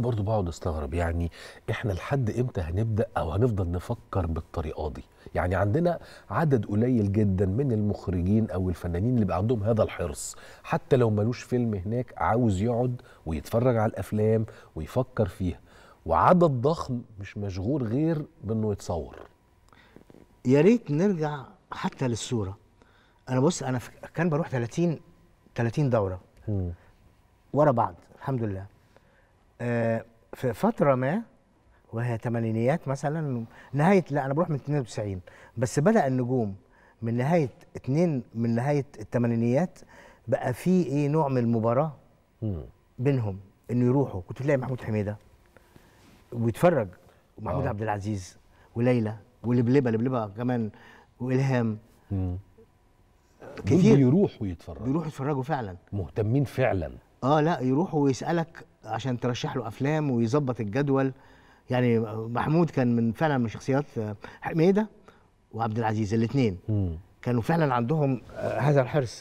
برضو بقعد استغرب يعني احنا لحد امتى هنبدا او هنفضل نفكر بالطريقه دي يعني عندنا عدد قليل جدا من المخرجين او الفنانين اللي بقى عندهم هذا الحرص حتى لو ملوش فيلم هناك عاوز يقعد ويتفرج على الافلام ويفكر فيها وعدد ضخم مش مشغول غير بانه يتصور يا ريت نرجع حتى للصوره انا بص انا كان بروح 30 30 دوره ورا بعض الحمد لله آه، في فتره ما وهي ثمانينيات مثلا نهايه لا انا بروح من 92 بس بدا النجوم من نهايه اتنين من نهايه الثمانينيات بقى في ايه نوع من المباراه بينهم انه يروحوا كنت تلاقي محمود حميده ويتفرج ومحمود آه. عبد العزيز وليلى ولبلبه لبلبه كمان والهام كتير بيروحوا يتفرجوا بيروحوا يتفرجوا فعلا مهتمين فعلا اه لا يروح ويسالك عشان ترشح له افلام ويظبط الجدول يعني محمود كان من فعلا من شخصيات آه، حميده وعبد العزيز الاثنين كانوا فعلا عندهم آه، هذا الحرص